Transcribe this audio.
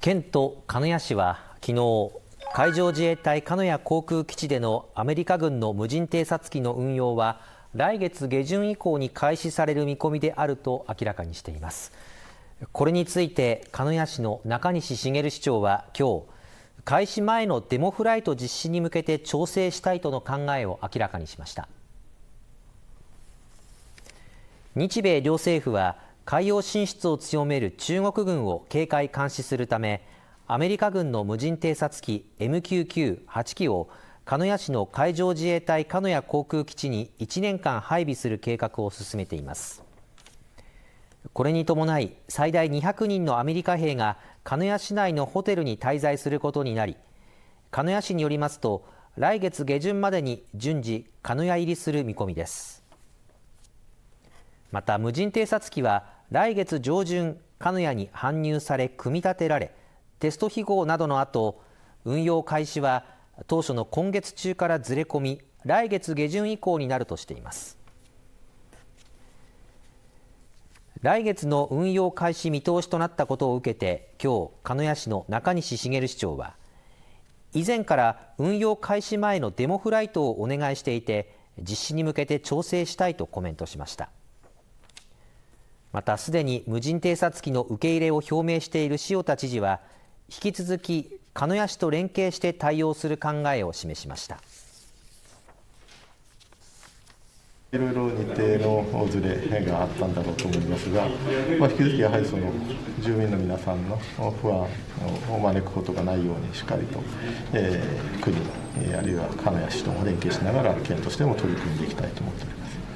県と鹿屋市は昨日海上自衛隊鹿屋航空基地でのアメリカ軍の無人偵察機の運用は来月下旬以降に開始される見込みであると明らかにしていますこれについて鹿屋市の中西茂市長は今日開始前のデモフライト実施に向けて調整したいとの考えを明らかにしました日米両政府は海洋進出を強める中国軍を警戒監視するためアメリカ軍の無人偵察機 MQQ8 機を鹿屋市の海上自衛隊鹿屋航空基地に1年間配備する計画を進めていますこれに伴い最大200人のアメリカ兵が鹿屋市内のホテルに滞在することになり鹿屋市によりますと来月下旬までに順次鹿屋入りする見込みですまた無人偵察機は来月上旬鹿屋に搬入され組み立てられテスト飛行などの後運用開始は当初の今月中からずれ込み来月下旬以降になるとしています来月の運用開始見通しとなったことを受けて今日鹿屋市の中西茂市長は以前から運用開始前のデモフライトをお願いしていて実施に向けて調整したいとコメントしました。またすでに無人偵察機の受け入れを表明している塩田知事は引き続き鹿屋市と連携して対応する考えを示しましたいろいろ日程のずれがあったんだろうと思いますが、まあ、引き続きやはりその住民の皆さんの不安を招くことがないようにしっかりと、えー、国あるいは鹿屋市とも連携しながら県としても取り組んでいきたいと思っております。